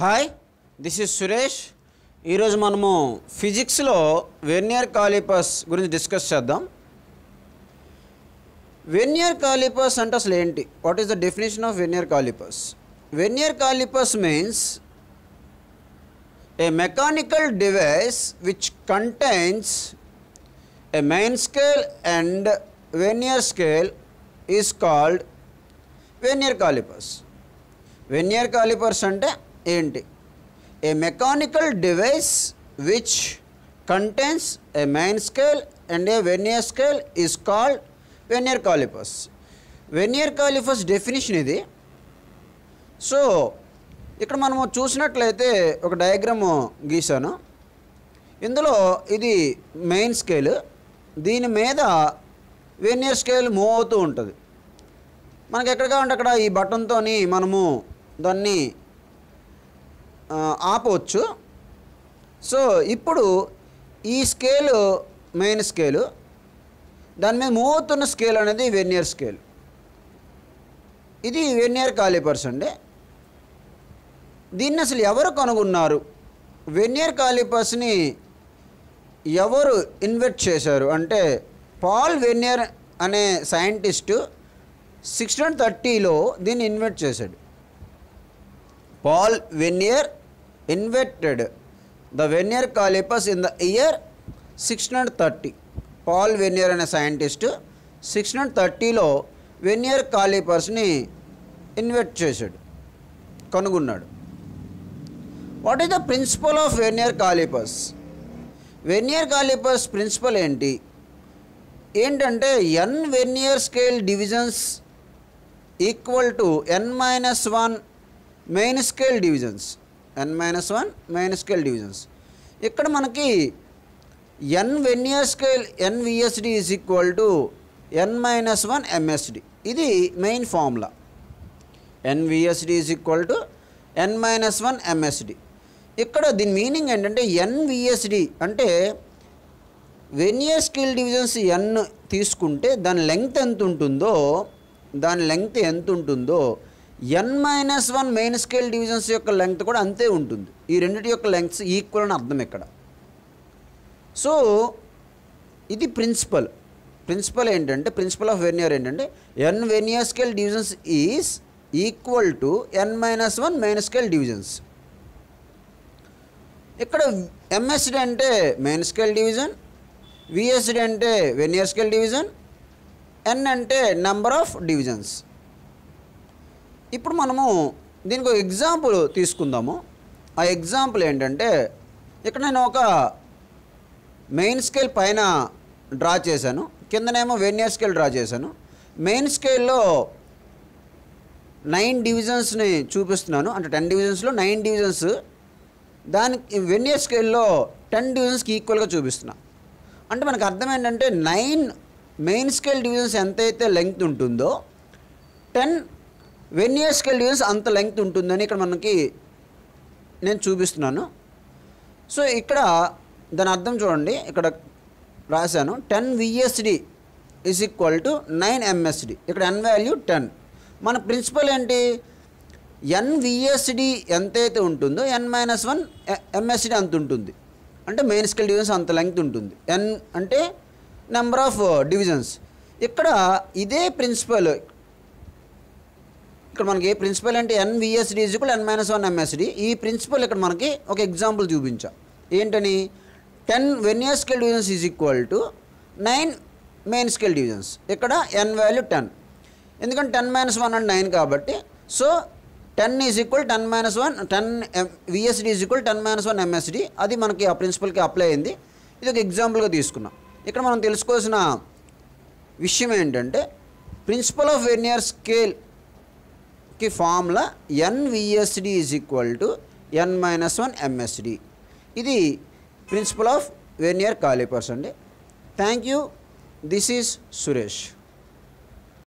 hi this is Suresh ఈరోజు మనము ఫిజిక్స్లో వెన్యర్ కాలిపస్ గురించి డిస్కస్ చేద్దాం వెన్యర్ కాలిపస్ అంటే అసలు ఏంటి what is the definition of vernier calipers vernier calipers means a mechanical device which contains a main scale and vernier scale is called vernier calipers vernier calipers అంటే ఏంటి a mechanical device which contains a main scale and a vernier scale is called vernier calipers vernier calipers definition ఇది so ఇక్కడ మనము చూసినట్లయితే ఒక diagram గీశాను ఇందులో ఇది మెయిన్ స్కేల్ దీని మీద వెనియర్ స్కేల్ మూవ్ అవుతూ ఉంటుంది మనకి ఎక్కడ కావాలంటే అక్కడ ఈ బటన్తో మనము దాన్ని ఆపవచ్చు సో ఇప్పుడు ఈ స్కేలు మెయిన్ స్కేలు దాని మీద మూతున్న స్కేల్ అనేది వెన్నియర్ స్కేల్ ఇది వెన్నియర్ కాలిపర్స్ అండి దీన్ని అసలు ఎవరు కనుగొన్నారు వెన్నియర్ కాలిపర్స్ని ఎవరు ఇన్వెస్ట్ చేశారు అంటే పాల్ వెన్నియర్ అనే సైంటిస్టు సిక్స్టీన్ థర్టీలో దీన్ని ఇన్వెట్ చేశాడు Paul Vernier the invented calipers in the year six year thirty Paul Vernier అనే సైంటిస్టు సిక్స్ హండ్రెడ్ థర్టీలో వెన్నియర్ కాలిపర్స్ని ఇన్వెట్ చేశాడు కనుగొన్నాడు what is the principle of vernier calipers vernier calipers principle ఏంటి ఏంటంటే N vernier scale divisions equal to N minus one main scale divisions N minus one main scale divisions ఇక్కడ మనకి N వెన్యర్ scale N V S D is equal to N minus one M S D ఇది main formula N V S D is equal to N minus one M S D ఇక్కడ దీని meaning ఏంటంటే ఎన్విఎస్డి అంటే vernier scale divisions ఎన్ తీసుకుంటే దాని length ఎంత ఉంటుందో దాని లెంగ్త్ ఎంత ఉంటుందో N minus one main scale divisions యొక్క లెంగ్త్ కూడా అంతే ఉంటుంది ఈ రెండింటి యొక్క లెంగ్త్స్ ఈక్వల్ అని అర్థం ఇక్కడ సో ఇది ప్రిన్సిపల్ ప్రిన్సిపల్ ఏంటంటే ప్రిన్సిపల్ ఆఫ్ వెన్యూర్ ఏంటంటే N vernier scale divisions is equal to N minus one main scale divisions ఇక్కడ ఎంఎస్డి అంటే మెయిన్ స్కేల్ డివిజన్ విఎస్డి అంటే వెనియర్ స్కేల్ డివిజన్ ఎన్ అంటే నెంబర్ ఆఫ్ డివిజన్స్ ఇప్పుడు మనము దీనికి ఒక ఎగ్జాంపుల్ తీసుకుందాము ఆ ఎగ్జాంపుల్ ఏంటంటే ఇక్కడ నేను ఒక మెయిన్ స్కేల్ పైన డ్రా చేశాను కిందనేమో వెన్యర్ స్కేల్ డ్రా చేశాను మెయిన్ స్కేల్లో నైన్ డివిజన్స్ని చూపిస్తున్నాను అంటే టెన్ డివిజన్స్లో నైన్ డివిజన్స్ దానికి వెన్యర్ స్కేల్లో టెన్ డివిజన్స్కి ఈక్వల్గా చూపిస్తున్నా అంటే మనకు అర్థం ఏంటంటే నైన్ మెయిన్ స్కేల్ డివిజన్స్ ఎంతైతే లెంగ్త్ ఉంటుందో టెన్ వెన్ ఇయర్స్ కెల్విన్స్ అంత లెంగ్త్ ఉంటుందని ఇక్కడ మనకి నేను చూపిస్తున్నాను సో ఇక్కడ దాని అర్థం చూడండి ఇక్కడ రాశాను ten V S D is equal to nine M S D ఇక్కడ ఎన్ వాల్యూ టెన్ మన ప్రిన్సిపల్ ఏంటి ఎన్ విఎస్డి ఎంతైతే ఉంటుందో ఎన్ మైనస్ వన్ ఎంఎస్డి అంత ఉంటుంది అంటే మెయిన్ స్కేల్ డివిజన్స్ అంత లెంగ్త్ ఉంటుంది ఎన్ అంటే నెంబర్ ఆఫ్ డివిజన్స్ ఇక్కడ ఇదే ప్రిన్సిపల్ ఇక్కడ మనకి ప్రిన్సిపల్ అంటే N V S D is equal N minus one M S D ఈ ప్రిన్సిపల్ ఇక్కడ మనకి ఒక ఎగ్జాంపుల్ చూపించా ఏంటని ten vernier scale divisions is equal to nine main scale divisions ఇక్కడ ఎన్ వాల్యూ టెన్ ఎందుకంటే ten minus one and nine కాబట్టి so ten is equal ten minus one ten V S D is equal ten minus one M S D అది మనకి ఆ ప్రిన్సిపల్కి apply అయింది ఇది ఒక ఎగ్జాంపుల్గా తీసుకున్నాం ఇక్కడ మనం తెలుసుకోవాల్సిన విషయం ఏంటంటే ప్రిన్సిపల్ ఆఫ్ వెనియర్ స్కేల్ కి formula N V S D is equal to N minus one M S D ఇది ప్రిన్సిపల్ ఆఫ్ వెన్యర్ కాలిపర్స్ అండి thank you this is Suresh